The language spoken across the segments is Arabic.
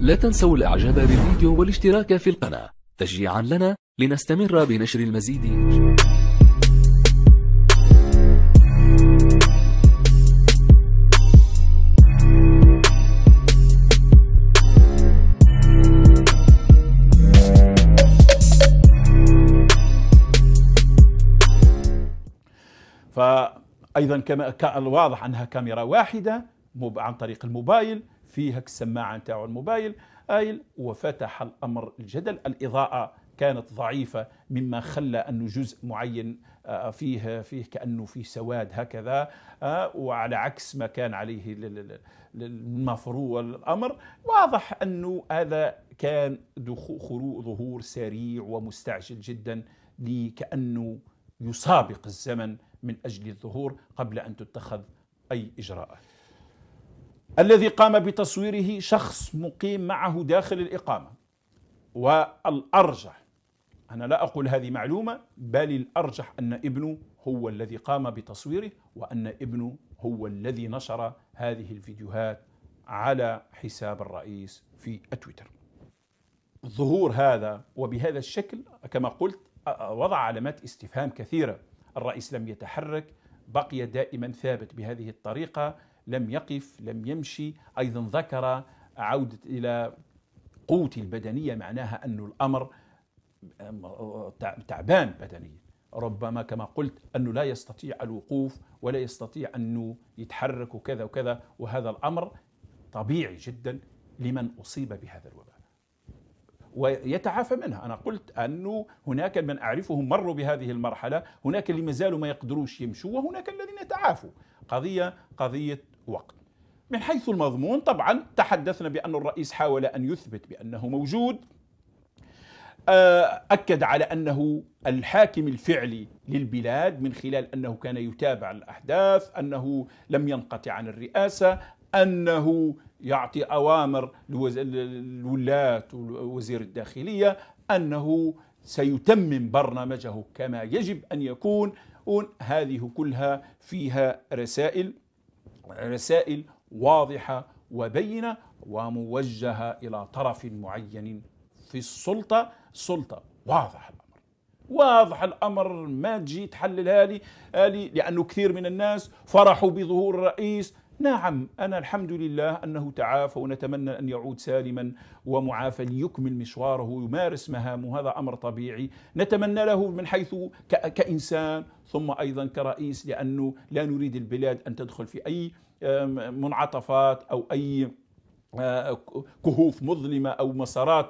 لا تنسوا الإعجاب بالفيديو والاشتراك في القناة تشجيعا لنا لنستمر بنشر المزيد فايضا كما كان الواضح انها كاميرا واحده عن طريق الموبايل في هك السماعه نتاعو الموبايل ايل وفتح الامر الجدل الاضاءه كانت ضعيفه مما خلى انه جزء معين آه، فيه فيه كانه فيه سواد هكذا آه، وعلى عكس ما كان عليه المفروض الامر واضح انه هذا كان ظهور سريع ومستعجل جدا لكانه يسابق الزمن من اجل الظهور قبل ان تتخذ اي اجراءات الذي قام بتصويره شخص مقيم معه داخل الإقامة والأرجح أنا لا أقول هذه معلومة بل الأرجح أن ابنه هو الذي قام بتصويره وأن ابنه هو الذي نشر هذه الفيديوهات على حساب الرئيس في تويتر ظهور هذا وبهذا الشكل كما قلت وضع علامات استفهام كثيرة الرئيس لم يتحرك بقي دائما ثابت بهذه الطريقة لم يقف لم يمشي أيضا ذكر عودة إلى قوتي البدنية معناها أن الأمر تعبان بدنيا ربما كما قلت أنه لا يستطيع الوقوف ولا يستطيع أنه يتحرك وكذا وكذا وهذا الأمر طبيعي جدا لمن أصيب بهذا الوباء ويتعافى منها أنا قلت أنه هناك من أعرفهم مروا بهذه المرحلة هناك اللي ما زالوا ما يقدروش يمشوا وهناك الذين تعافوا قضية قضية وقت من حيث المضمون طبعا تحدثنا بأن الرئيس حاول أن يثبت بأنه موجود آه، أكد على أنه الحاكم الفعلي للبلاد من خلال أنه كان يتابع الأحداث أنه لم ينقطع عن الرئاسة أنه يعطي أوامر للولاة ووزير الداخلية أنه سيتمم برنامجه كما يجب أن يكون هذه كلها فيها رسائل رسائل واضحه وبينه وموجهه الى طرف معين في السلطه سلطه واضح الامر واضح الامر ما تجي تحللها لي آه، لانه كثير من الناس فرحوا بظهور الرئيس نعم أنا الحمد لله أنه تعافى ونتمنى أن يعود سالما ومعافى ليكمل مشواره ويمارس مهامه هذا أمر طبيعي نتمنى له من حيث كإنسان ثم أيضا كرئيس لأنه لا نريد البلاد أن تدخل في أي منعطفات أو أي آه، كهوف مظلمة أو مسارات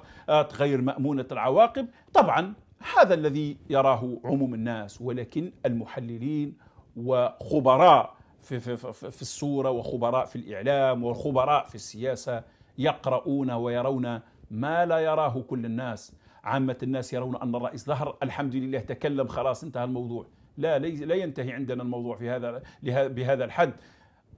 غير مأمونة العواقب طبعا هذا الذي يراه عموم الناس ولكن المحللين وخبراء في, في, في, في الصورة وخبراء في الإعلام وخبراء في السياسة يقرؤون ويرون ما لا يراه كل الناس عامة الناس يرون أن الرئيس ظهر الحمد لله تكلم خلاص انتهى الموضوع لا لا ينتهي عندنا الموضوع في هذا بهذا الحد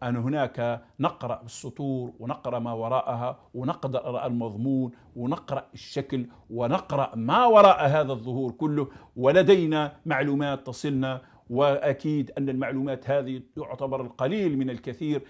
أن هناك نقرأ السطور ونقرأ ما وراءها ونقرأ المضمون ونقرأ الشكل ونقرأ ما وراء هذا الظهور كله ولدينا معلومات تصلنا واكيد ان المعلومات هذه تعتبر القليل من الكثير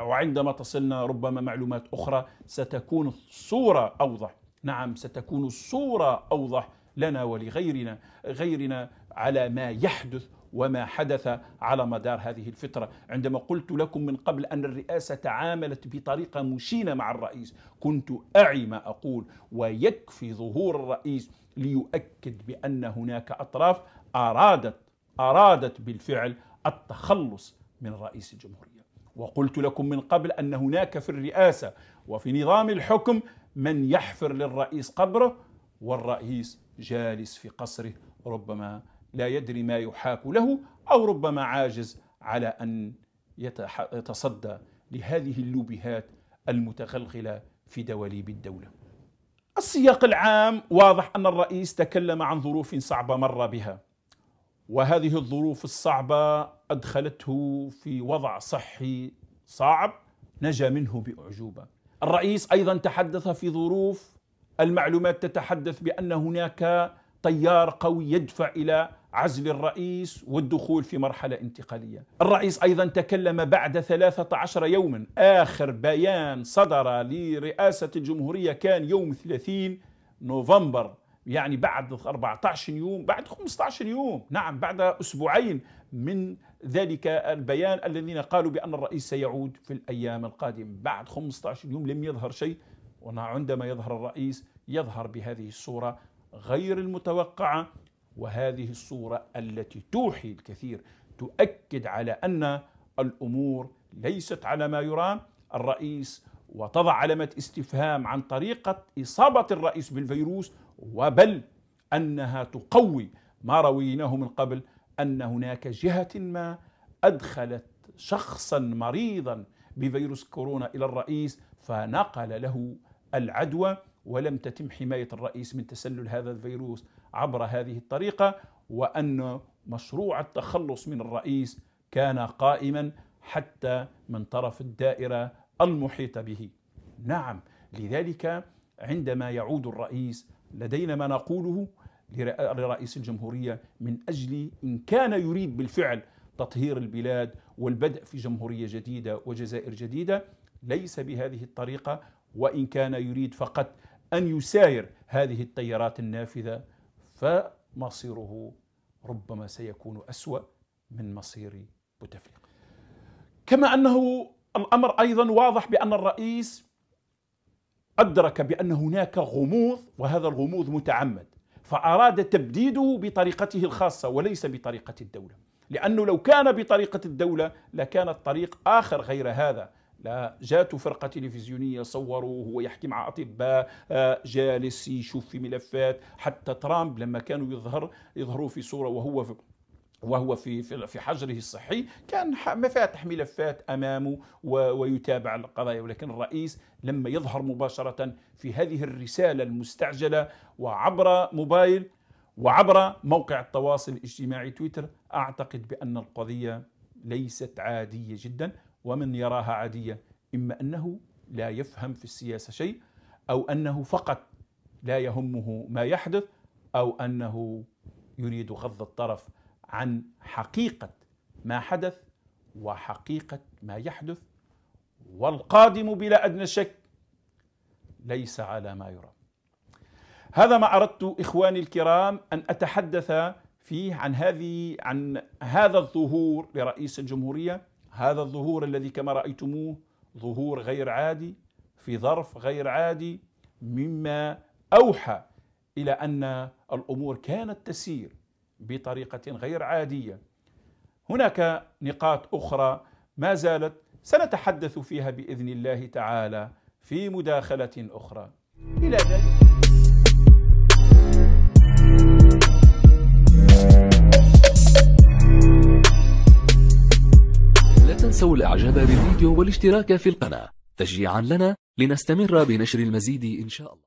وعندما تصلنا ربما معلومات اخرى ستكون الصوره اوضح نعم ستكون الصوره اوضح لنا ولغيرنا غيرنا على ما يحدث وما حدث على مدار هذه الفترة عندما قلت لكم من قبل أن الرئاسة تعاملت بطريقة مشينة مع الرئيس كنت أعي ما أقول ويكفي ظهور الرئيس ليؤكد بأن هناك أطراف أرادت أرادت بالفعل التخلص من رئيس الجمهورية وقلت لكم من قبل أن هناك في الرئاسة وفي نظام الحكم من يحفر للرئيس قبره والرئيس جالس في قصره ربما لا يدري ما يحاك له أو ربما عاجز على أن يتصدى لهذه اللوبهات المتغلغلة في دواليب الدولة السياق العام واضح أن الرئيس تكلم عن ظروف صعبة مر بها وهذه الظروف الصعبة أدخلته في وضع صحي صعب نجا منه بأعجوبة الرئيس أيضا تحدث في ظروف المعلومات تتحدث بأن هناك تيار قوي يدفع إلى عزل الرئيس والدخول في مرحلة انتقالية الرئيس أيضا تكلم بعد 13 يوما آخر بيان صدر لرئاسة الجمهورية كان يوم 30 نوفمبر يعني بعد 14 يوم بعد 15 يوم نعم بعد أسبوعين من ذلك البيان الذين قالوا بأن الرئيس سيعود في الأيام القادمة بعد 15 يوم لم يظهر شيء وعندما يظهر الرئيس يظهر بهذه الصورة غير المتوقعة وهذه الصورة التي توحي الكثير تؤكد على أن الأمور ليست على ما يرام الرئيس وتضع علامة استفهام عن طريقة إصابة الرئيس بالفيروس وبل انها تقوي ما رويناه من قبل ان هناك جهه ما ادخلت شخصا مريضا بفيروس كورونا الى الرئيس فنقل له العدوى ولم تتم حمايه الرئيس من تسلل هذا الفيروس عبر هذه الطريقه وان مشروع التخلص من الرئيس كان قائما حتى من طرف الدائره المحيطه به. نعم لذلك عندما يعود الرئيس لدينا ما نقوله لرئيس الجمهورية من أجل إن كان يريد بالفعل تطهير البلاد والبدء في جمهورية جديدة وجزائر جديدة ليس بهذه الطريقة وإن كان يريد فقط أن يساير هذه التيارات النافذة فمصيره ربما سيكون أسوأ من مصير بوتفليقة كما أنه الأمر أيضا واضح بأن الرئيس أدرك بأن هناك غموض وهذا الغموض متعمد فأراد تبديده بطريقته الخاصة وليس بطريقة الدولة لأنه لو كان بطريقة الدولة لكان الطريق آخر غير هذا لا جات فرقة تلفزيونية صوروا هو يحكي مع أطباء آه، جالس يشوف في ملفات حتى ترامب لما كانوا يظهر يظهروا في صورة وهو في وهو في في حجره الصحي كان مفاتح ملفات امامه ويتابع القضايا ولكن الرئيس لما يظهر مباشره في هذه الرساله المستعجله وعبر موبايل وعبر موقع التواصل الاجتماعي تويتر اعتقد بان القضيه ليست عاديه جدا ومن يراها عاديه اما انه لا يفهم في السياسه شيء او انه فقط لا يهمه ما يحدث او انه يريد غض الطرف عن حقيقة ما حدث وحقيقة ما يحدث والقادم بلا أدنى شك ليس على ما يرام هذا ما أردت إخواني الكرام أن أتحدث فيه عن هذه عن هذا الظهور لرئيس الجمهورية هذا الظهور الذي كما رأيتموه ظهور غير عادي في ظرف غير عادي مما أوحى إلى أن الأمور كانت تسير بطريقة غير عادية هناك نقاط أخرى ما زالت سنتحدث فيها بإذن الله تعالى في مداخلة أخرى إلى ذلك لا تنسوا الإعجاب بالفيديو والاشتراك في القناة تشجيعا لنا لنستمر بنشر المزيد إن شاء الله